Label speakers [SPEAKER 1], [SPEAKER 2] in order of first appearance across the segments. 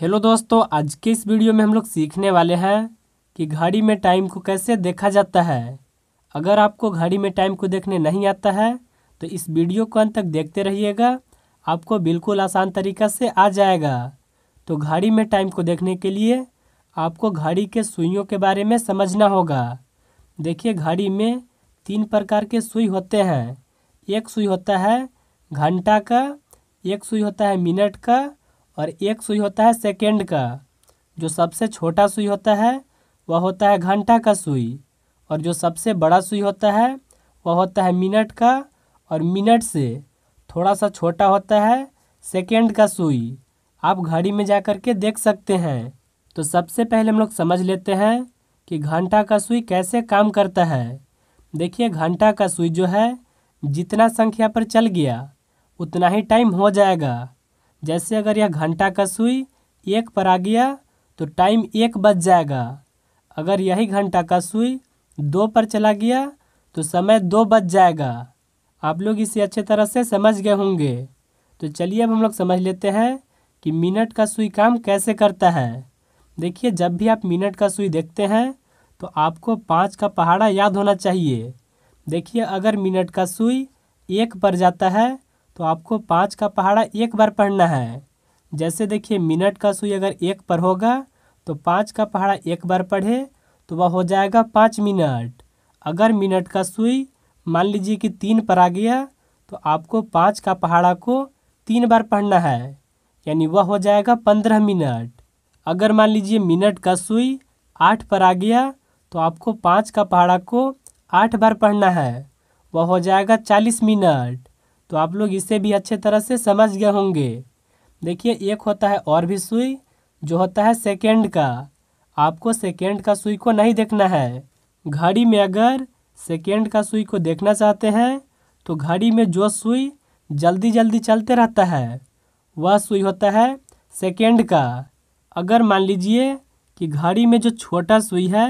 [SPEAKER 1] hello दोस्तों आज के इस वीडियो में हम लोग सीखने वाले हैं कि घड़ी में टाइम को कैसे देखा जाता है अगर आपको घड़ी में टाइम को देखने नहीं आता है तो इस वीडियो को अंत तक देखते रहिएगा आपको बिल्कुल आसान तरीका से आ जाएगा तो घड़ी में टाइम को देखने के लिए आपको घड़ी के सुइयों के बारे में समझना होगा देखिए घड़ी में तीन प्रकार के सुई होते हैं एक सुई होता है घंटा का एक सुई होता है मिनट का और एक सुई होता है सेकेंड का जो सबसे छोटा सुई होता है वह होता है घंटा का सुई और जो सबसे बड़ा सुई होता है वह होता है मिनट का और मिनट से थोड़ा सा छोटा होता है सेकेंड का सुई आप घड़ी में जा कर के देख सकते हैं तो सबसे पहले हम लोग समझ लेते हैं कि घंटा का सुई कैसे काम करता है देखिए घंटा का सुई जो है जितना संख्या पर चल गया उतना ही टाइम हो जाएगा जैसे अगर यह घंटा का सुई एक पर आ गया तो टाइम एक बच जाएगा अगर यही घंटा का सुई दो पर चला गया तो समय दो बच जाएगा आप लोग इसे अच्छे तरह से समझ गए होंगे तो चलिए अब हम लोग समझ लेते हैं कि मिनट का सुई काम कैसे करता है देखिए जब भी आप मिनट का सुई देखते हैं तो आपको पाँच का पहाड़ा याद होना चाहिए देखिए अगर मिनट का सुई एक पर जाता है तो आपको पाँच का पहाड़ा एक बार पढ़ना है जैसे देखिए मिनट का सुई अगर एक पर होगा तो पाँच का पहाड़ा एक बार पढ़े तो वह हो जाएगा पाँच मिनट अगर मिनट का सुई मान लीजिए कि तीन पर आ गया तो आपको पाँच का पहाड़ा को तीन बार पढ़ना है यानी वह हो जाएगा पंद्रह मिनट अगर मान लीजिए मिनट का सुई आठ पर आ गया तो आपको पाँच का पहाड़ा को आठ बार पढ़ना है वह हो जाएगा चालीस मिनट तो आप लोग इसे भी अच्छे तरह से समझ गए होंगे देखिए एक होता है और भी सुई जो होता है सेकेंड का आपको सेकेंड का सुई को नहीं देखना है घड़ी में अगर सेकेंड का सुई को देखना चाहते हैं तो घड़ी में जो सुई जल्दी जल्दी चलते रहता है वह सुई होता है सेकेंड का अगर मान लीजिए कि घड़ी में जो छोटा सुई है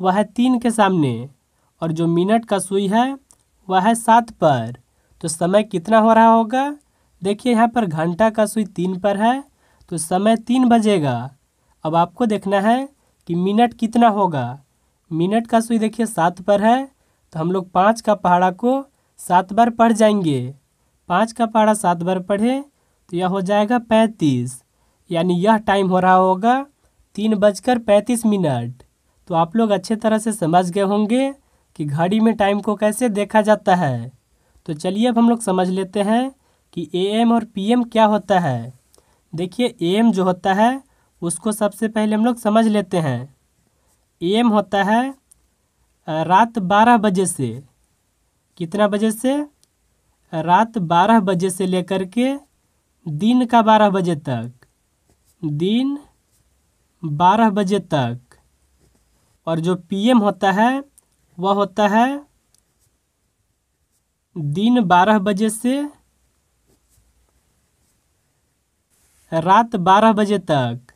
[SPEAKER 1] वह है तीन के सामने और जो मिनट का सुई है वह है सात पर तो समय कितना हो रहा होगा देखिए यहाँ पर घंटा का सुई तीन पर है तो समय तीन बजेगा अब आपको देखना है कि मिनट कितना होगा मिनट का सुई देखिए सात पर है तो हम लोग पाँच का पहाड़ा को सात बार पढ़ जाएंगे पाँच का पहाड़ा सात बार पढ़े तो यह हो जाएगा पैंतीस यानी यह टाइम हो रहा होगा तीन बजकर पैंतीस मिनट तो आप लोग अच्छे तरह से समझ गए होंगे कि घड़ी में टाइम को कैसे देखा जाता है तो चलिए अब हम लोग समझ लेते हैं कि एम और पीएम क्या होता है देखिए एम जो होता है उसको सबसे पहले हम लोग समझ लेते हैं एम होता है रात बारह बजे से कितना बजे से रात बारह बजे से लेकर के दिन का बारह बजे तक दिन बारह बजे तक और जो पीएम होता है वह होता है दिन बारह बजे से रात बारह बजे तक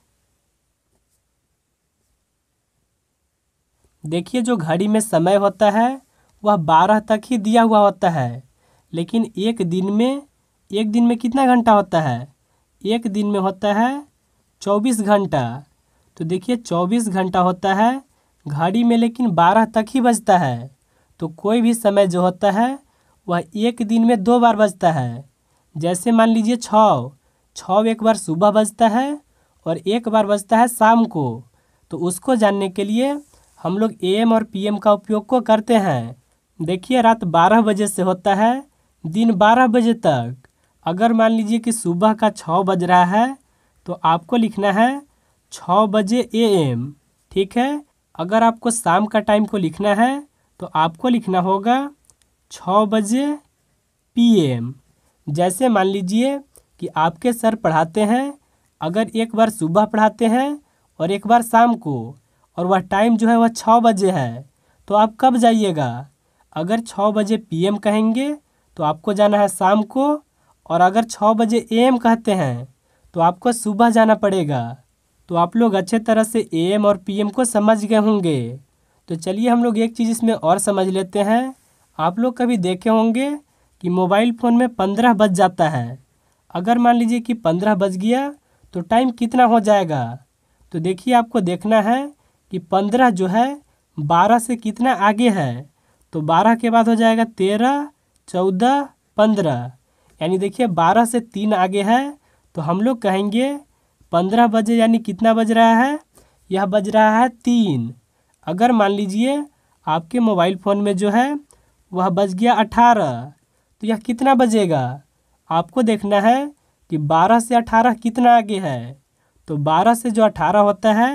[SPEAKER 1] देखिए जो घड़ी में समय होता है वह बारह तक ही दिया हुआ होता है लेकिन एक दिन में एक दिन में कितना घंटा होता है एक दिन में होता है चौबीस घंटा तो देखिए चौबीस घंटा होता है घड़ी में लेकिन बारह तक ही बजता है तो कोई भी समय जो होता है वह एक दिन में दो बार बजता है जैसे मान लीजिए छव छः एक बार सुबह बजता है और एक बार बजता है शाम को तो उसको जानने के लिए हम लोग ए एम और पी एम का उपयोग को करते हैं देखिए रात बारह बजे से होता है दिन बारह बजे तक अगर मान लीजिए कि सुबह का छः बज रहा है तो आपको लिखना है छः बजे ए एम ठीक है अगर आपको शाम का टाइम को लिखना है तो आपको लिखना होगा छ बजे पीएम जैसे मान लीजिए कि आपके सर पढ़ाते हैं अगर एक बार सुबह पढ़ाते हैं और एक बार शाम को और वह टाइम जो है वह छः बजे है तो आप कब जाइएगा अगर छः बजे पीएम कहेंगे तो आपको जाना है शाम को और अगर छः बजे एम कहते हैं तो आपको सुबह जाना पड़ेगा तो आप लोग अच्छे तरह से एम और पीएम को समझ गए होंगे तो चलिए हम लोग एक चीज़ इसमें और समझ लेते हैं आप लोग कभी देखे होंगे कि मोबाइल फ़ोन में पंद्रह बज जाता है अगर मान लीजिए कि पंद्रह बज गया तो टाइम कितना हो जाएगा तो देखिए आपको देखना है कि पंद्रह जो है बारह से कितना आगे है तो बारह के बाद हो जाएगा तेरह चौदह पंद्रह यानी देखिए बारह से तीन आगे है तो हम लोग कहेंगे पंद्रह बजे यानी कितना बज रहा है यह बज रहा है तीन अगर मान लीजिए आपके मोबाइल फ़ोन में जो है वह बज गया अठारह तो यह कितना बजेगा आपको देखना है कि बारह से अठारह कितना आगे है तो बारह से जो अठारह होता है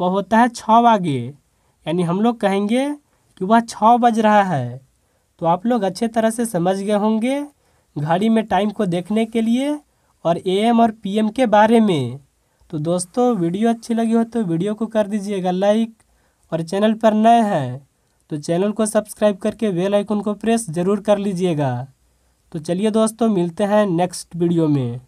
[SPEAKER 1] वह होता है छः आगे यानी हम लोग कहेंगे कि वह छ बज रहा है तो आप लोग अच्छे तरह से समझ गए होंगे घड़ी में टाइम को देखने के लिए और एम और पीएम के बारे में तो दोस्तों वीडियो अच्छी लगी हो तो वीडियो को कर दीजिएगा लाइक और चैनल पर नए हैं तो चैनल को सब्सक्राइब करके बेल आइकन को प्रेस ज़रूर कर लीजिएगा तो चलिए दोस्तों मिलते हैं नेक्स्ट वीडियो में